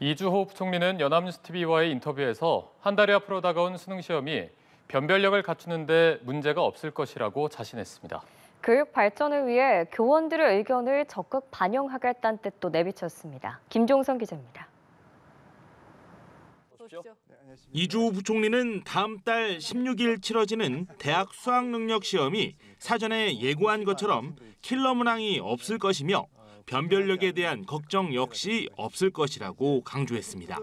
이주호 부총리는 연합뉴스TV와의 인터뷰에서 한 달이 앞으로 다가온 수능시험이 변별력을 갖추는 데 문제가 없을 것이라고 자신했습니다. 교육 발전을 위해 교원들의 의견을 적극 반영하겠다는 뜻도 내비쳤습니다. 김종선 기자입니다. 네, 이주호 부총리는 다음 달 16일 치러지는 대학 수학능력 시험이 사전에 예고한 것처럼 킬러 문항이 없을 것이며 변별력에 대한 걱정 역시 없을 것이라고 강조했습니다.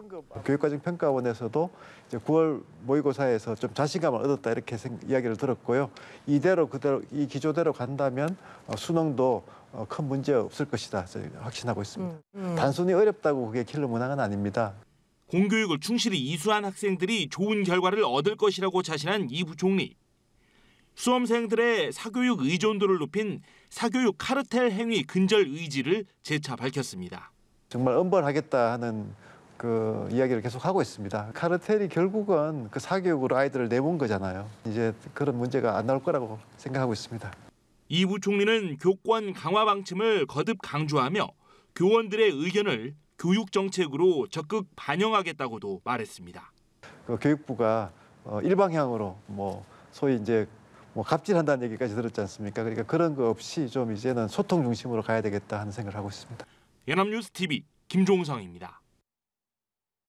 교육과정 평가원에서도 9월 모의고사에서 좀 자신감을 얻었다 이렇게 이야기를 들었고요. 이대로 그대로 이 기조대로 간다면 어, 수능도 어, 큰 문제 없을 것이다 확신하고 있습니다. 음, 음. 단순히 어렵다고 그게 킬러 문항은 아닙니다. 공교육을 충실히 이수한 학생들이 좋은 결과를 얻을 것이라고 자신한 이 부총리. 수험생들의 사교육 의존도를 높인 사교육 카르텔 행위 근절 의지를 재차 밝혔습니다. 정말 엄벌하겠다 하는 그 이야기를 계속 하고 있습니다. 카르텔이 결국은 그 사교육으로 아이들을 내몬 거잖아요. 이제 그런 문제가 안 나올 거라고 생각하고 있습니다. 이 부총리는 교권 강화 방침을 거듭 강조하며 교원들의 의견을 교육 정책으로 적극 반영하겠다고도 말했습니다. 그 교육부가 어, 일방향으로 뭐 소위 이제 뭐 갑질한다는 얘기까지 들었지 않습니까? 그러니까 그런 거 없이 좀 이제는 소통 중심으로 가야 되겠다 하는 생각을 하고 있습니다. 연합뉴스 TV 김종성입니다.